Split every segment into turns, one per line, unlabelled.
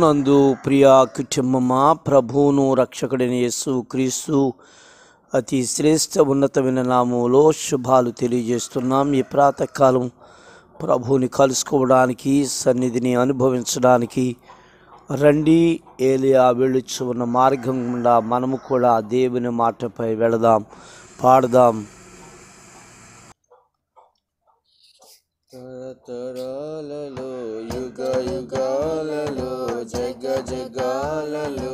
నందు ప్రియా కుటుంబమా ప్రభువును రక్షకుడిని యేసు క్రీస్తు అతి శ్రేష్ట ఉన్నతమైన నామంలో శుభాలు తెలియజేస్తున్నాం ఈ ప్రాతకాలం ప్రభువుని కలుసుకోవడానికి సన్నిధిని అనుభవించడానికి రండి ఏలియా వెళ్ళొచ్చు ఉన్న మార్గం గుండా మనము కూడా దేవుని మాటపై వెళదాం పాడదాం
తరతరాలలో గజగాలలో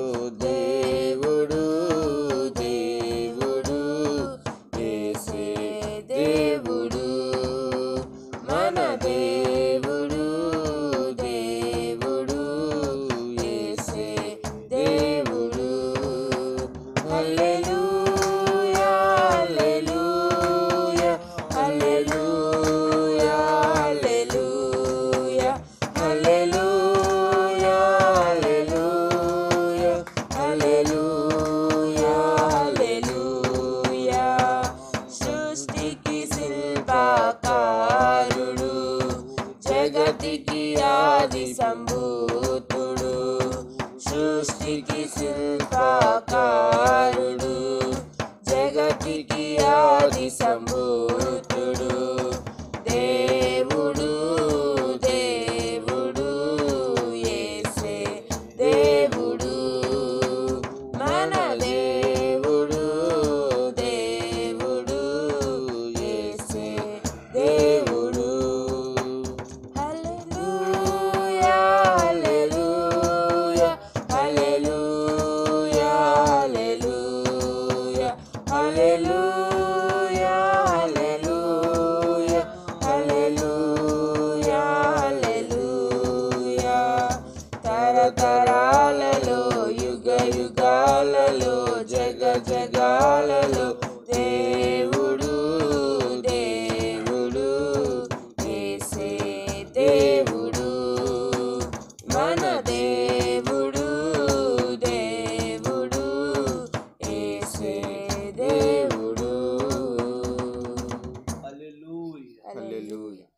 Tarará.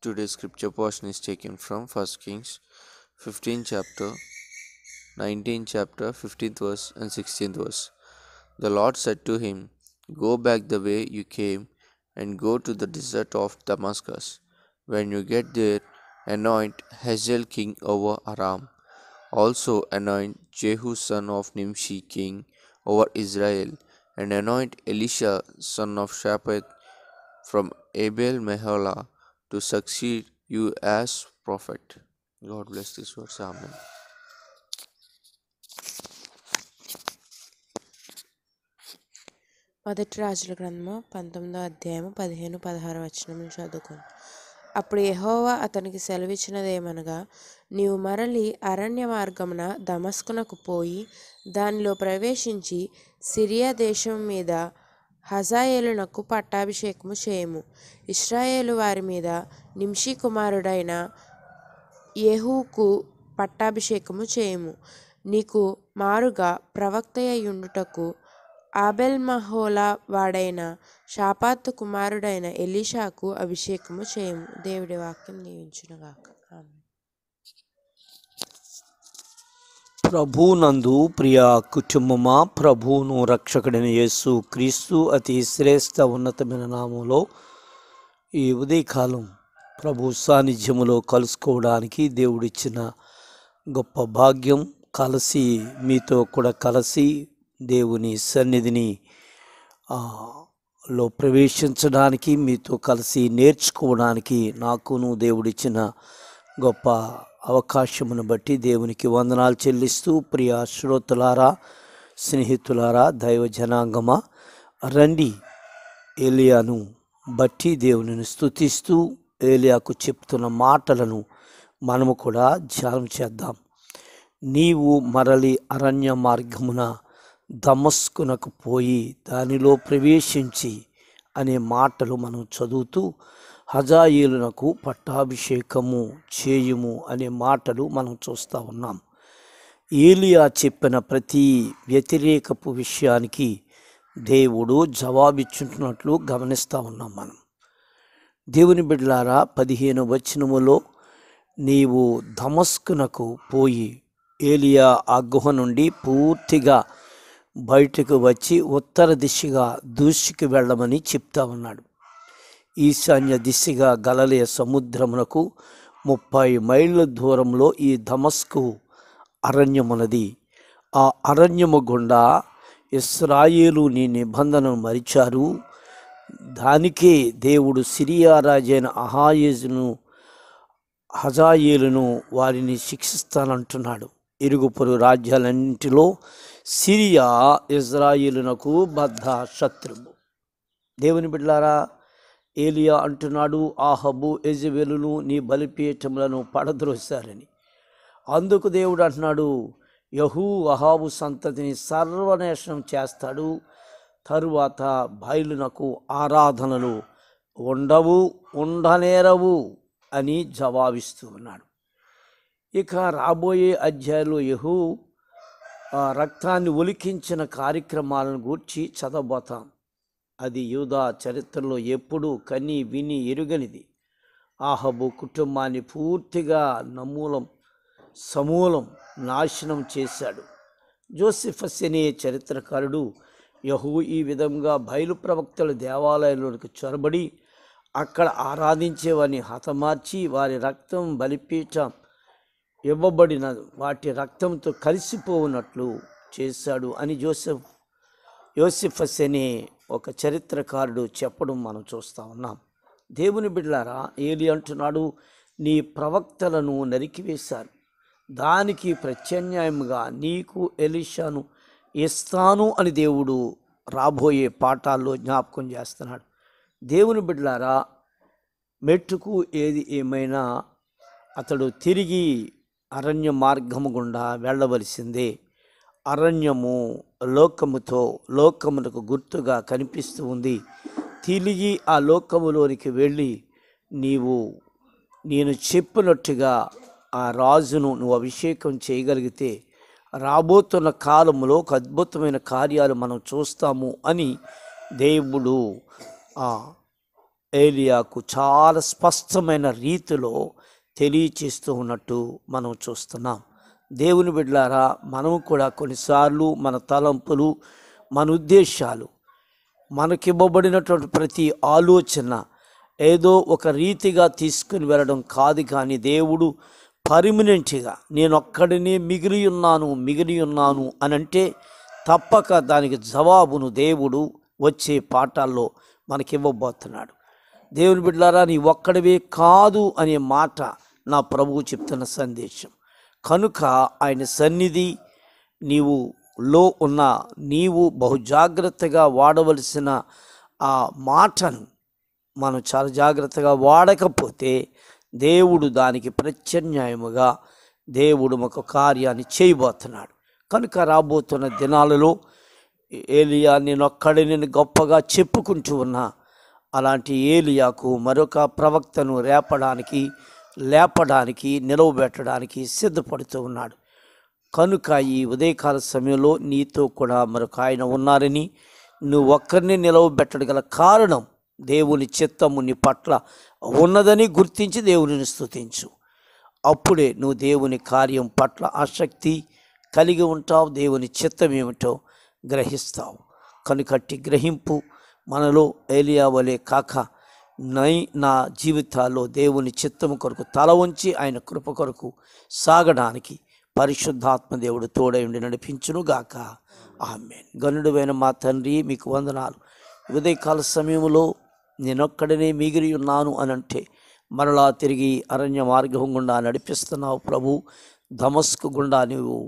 Today's scripture portion is taken from 1 Kings 15 chapter, 19 chapter, 15th verse and 16th verse. The Lord said to him, Go back the way you came and go to the desert of Damascus. When you get there, anoint Hazael king over Aram. Also anoint Jehu son of Nimshi king over Israel, and anoint Elisha son of Shaphat from Abel Meholah to succeed you as prophet. God bless this word. Amen.
మొదటి రాజుల గ్రంథము పంతొమ్మిదో అధ్యాయము పదిహేను పదహారు వచనములు చదువుకో అప్పుడు యహోవా అతనికి సెలవిచ్చినదేమనగా నీవు మరలి అరణ్య మార్గమున దమస్కునకు పోయి దానిలో ప్రవేశించి సిరియా దేశం మీద హజాయేలునకు పట్టాభిషేకము చేయము ఇస్రాయేలు వారి మీద నింషి కుమారుడైన యహూకు పట్టాభిషేకము చేయము నీకు మారుగా ప్రవక్త అయ్యుండుటకు ఆబెల్ మహోలా వాడైన షాపాత్ కుమారుడైన ఎలీషాకు అభిషేకము చేయము దేవుడి వాక్యం నియమించునుగాక ఆమె
ప్రభునందు ప్రియ కుటుంబమా ప్రభువును రక్షకుడైన యేసు క్రీస్తు అతి శ్రేష్ట ఉన్నతమైన నామంలో ఈ ఉదయకాలం ప్రభు సాన్నిధ్యములో కలుసుకోవడానికి దేవుడిచ్చిన గొప్ప భాగ్యం కలిసి మీతో కూడా కలిసి దేవుని సన్నిధిని లో ప్రవేశించడానికి మీతో కలిసి నేర్చుకోవడానికి నాకును దేవుడిచ్చిన గొప్ప అవకాశమును బట్టి దేవునికి వందనాలు చెల్లిస్తూ ప్రియ శ్రోతులారా స్నేహితులారా దైవ జనాంగమా రండి ఏలియాను బట్టి దేవునిని స్థుతిస్తూ ఏలియాకు చెప్తున్న మాటలను మనము కూడా ధ్యానం చేద్దాం నీవు మరలి అరణ్య మార్గమున దమస్కునకు పోయి దానిలో ప్రవేశించి అనే మాటలు మనం చదువుతూ హజాయిలునకు పట్టాభిషేకము చేయుము అనే మాటలు మనం చూస్తూ ఉన్నాం ఏలియా చెప్పిన ప్రతి వ్యతిరేకపు విషయానికి దేవుడు జవాబిచ్చుంటున్నట్లు గమనిస్తూ ఉన్నాం మనం దేవుని బిడ్లారా పదిహేను వచనములో నీవు ధమస్కునకు పోయి ఏలియా ఆ గుహ నుండి పూర్తిగా బయటకు వచ్చి ఉత్తర దిశగా దూసుకు వెళ్ళమని చెప్తా ఉన్నాడు ఈశాన్య దిశగా గలలే సముద్రమునకు ముప్పై మైళ్ళ దూరంలో ఈ ధమస్కు అరణ్యమున్నది ఆ అరణ్యము గుండా ఇస్రాయేలు నీ నిబంధనను మరిచారు దానికే దేవుడు సిరియా రాజైన అహాయజును హజాయేలును వారిని శిక్షిస్తానంటున్నాడు ఇరుగు పొరు రాజ్యాలన్నింటిలో సిరియా ఇజ్రాయిలునకు బద్ధ శత్రువు దేవుని బిడ్లారా ఏలియా అంటున్నాడు ఆ హబ్బు యజవేలును నీ బలిపీఠములను పడద్రోశారని అందుకు దేవుడు అంటున్నాడు యహూ అహాబు సంతతిని సర్వనేషణం చేస్తాడు తరువాత బయలునకు ఆరాధనలు ఉండవు ఉండనేరవు అని జవాబిస్తూ ఉన్నాడు ఇక రాబోయే అధ్యాయులు యహూ రక్తాన్ని ఒలికించిన కార్యక్రమాలను గూర్చి చదవబోతాం అది యూదా చరిత్రలో ఎప్పుడూ కని విని ఎరుగనిది ఆహబు కుటుంబాన్ని పూర్తిగా నమూలం సమూలం నాశనం చేశాడు జోసిఫస్ అనే చరిత్రకారుడు యహూ ఈ విధంగా బయలు ప్రవక్తల దేవాలయంలోకి చొరబడి అక్కడ ఆరాధించే వారిని హతమార్చి వారి రక్తం బలిపీట ఇవ్వబడిన వాటి రక్తంతో కలిసిపోవునట్లు చేశాడు అని జోసెఫ్ యోసిఫస్ అనే ఒక చరిత్రకారుడు చెప్పడం మనం చూస్తూ ఉన్నాం దేవుని బిడ్డలారా ఏలి అంటున్నాడు నీ ప్రవక్తలను నరికివేశారు దానికి ప్రత్యామ్నాయంగా నీకు ఎలిషాను ఇస్తాను అని దేవుడు రాబోయే పాఠాల్లో జ్ఞాపకం చేస్తున్నాడు దేవుని బిడ్డలారా మెట్టుకు ఏది ఏమైనా అతడు తిరిగి అరణ్య మార్గము గుండా వెళ్ళవలసిందే అరణ్యము లోకముతో లోకమునకు గుర్తుగా కనిపిస్తూ ఉంది తిరిగి ఆ లోకములోనికి వెళ్ళి నీవు నేను చెప్పినట్టుగా ఆ రాజును నువ్వు అభిషేకం చేయగలిగితే రాబోతున్న కాలంలో ఒక అద్భుతమైన కార్యాలు మనం చూస్తాము అని దేవుడు ఆ ఏలియాకు చాలా స్పష్టమైన రీతిలో తెలియచేస్తూ ఉన్నట్టు మనం చూస్తున్నాం దేవుని బిడ్డారా మనము కూడా కొన్నిసార్లు మన తలంపులు మన ఉద్దేశాలు మనకివ్వబడినటువంటి ప్రతి ఆలోచన ఏదో ఒక రీతిగా తీసుకుని వెళ్ళడం కాదు కానీ దేవుడు పర్మినెంట్గా నేనొక్కడినే మిగిలి ఉన్నాను మిగిలి ఉన్నాను అని అంటే తప్పక దానికి జవాబును దేవుడు వచ్చే పాఠాల్లో మనకివ్వబోతున్నాడు దేవుని బిడ్డారా నీ ఒక్కడివే కాదు అనే మాట నా ప్రభువు చెప్తున్న సందేశం కనుక ఆయన సన్నిధి నీవు లో ఉన్న నీవు బహు జాగ్రత్తగా వాడవలసిన ఆ మాటను మనం చాలా జాగ్రత్తగా వాడకపోతే దేవుడు దానికి ప్రత్యామ్నాయముగా దేవుడు ఒక కార్యాన్ని చేయబోతున్నాడు కనుక రాబోతున్న దినాలలో ఏలియా నేను అక్కడే నేను గొప్పగా చెప్పుకుంటూ ఉన్నా అలాంటి ఏలియాకు మరొక ప్రవక్తను రేపడానికి లేపడానికి నిలవబెట్టడానికి సిద్ధపడుతూ ఉన్నాడు కనుక ఈ ఉదయకాల సమయంలో నీతో కూడా మరొక ఆయన ఉన్నారని నువ్వు ఒక్కరిని నిలవబెట్టగల కారణం దేవుని చిత్తము నీ పట్ల ఉన్నదని గుర్తించి దేవునిని స్థుతించు అప్పుడే నువ్వు దేవుని కార్యం పట్ల ఆసక్తి కలిగి ఉంటావు దేవుని చిత్తం ఏమిటో గ్రహిస్తావు కనుకట్టి గ్రహింపు మనలో ఏలియా వలె కాక నై నా జీవితాల్లో దేవుని చిత్తము కొరకు తల ఉంచి ఆయన కృప కొరకు సాగడానికి పరిశుద్ధాత్మ దేవుడు తోడై ఉండి నడిపించునుగాక ఆమె గనుడువైన మా తండ్రి మీకు వందనాలు ఉదయకాల సమయంలో నేనొక్కడనే మిగిలి ఉన్నాను అని అంటే మరలా తిరిగి అరణ్య మార్గం గుండా నడిపిస్తున్నావు ప్రభు ధమస్కు గుండా నీవు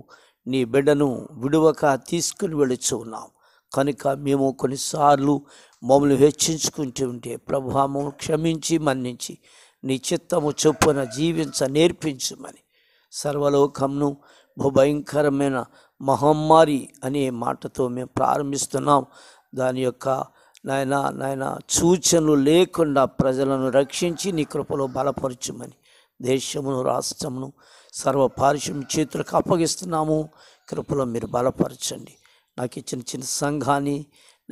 నీ బిడ్డను విడువక తీసుకుని వెళ్ళిచు కనుక మేము కొన్నిసార్లు మమ్మల్ని హెచ్చించుకుంటూ ఉంటే ప్రభు మమ్మల్ని క్షమించి మన్నించి నీ చిత్తము చొప్పున జీవించ నేర్పించమని సర్వలోకంను భయంకరమైన మహమ్మారి అనే మాటతో మేము ప్రారంభిస్తున్నాం దాని యొక్క నాయన నాయన సూచనలు లేకుండా ప్రజలను రక్షించి నీ కృపలో బలపరచుమని దేశమును రాష్ట్రమును సర్వ పారిశ్రమ చేతులకు అప్పగిస్తున్నాము కృపలో మీరు బలపరచండి నాకు ఇచ్చిన చిన్న సంఘాన్ని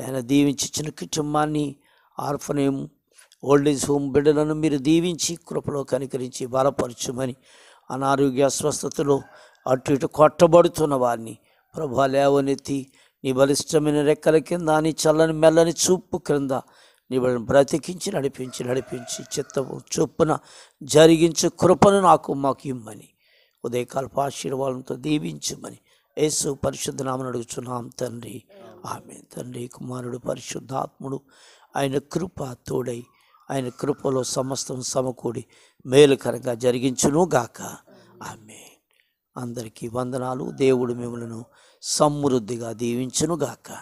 నేను దీవించి చిన్న కుటుంబాన్ని ఆర్ఫనేం ఓల్డేజ్ హోమ్ బిడ్డలను మీరు దీవించి కృపలో కనికరించి బలపరచమని అనారోగ్య అస్వస్థతలో అటు ఇటు కొట్టబడుతున్న వారిని ప్రభా లేవనెత్తి నీ బలిష్టమైన రెక్కల కింద నీ చల్లని మెల్లని చూపు క్రింద నీ వాళ్ళని బ్రతికించి నడిపించి నడిపించి చిత్త చొప్పున జరిగించు కృపను నాకు మాకు ఇమ్మని ఉదయకాలపు ఆశీర్వాదంతో దీవించమని యేసు పరిశుద్ధ నామను అడుగుచున్నాం తండ్రి ఆమె తండ్రి కుమారుడు పరిశుద్ధాత్ముడు ఆయన కృప తోడై ఆయన కృపలో సమస్తం సమకూడి మేలుకరంగా జరిగించును గాక ఆమె అందరికీ వందనాలు దేవుడు మిమ్మలను సమృద్ధిగా దీవించును గాక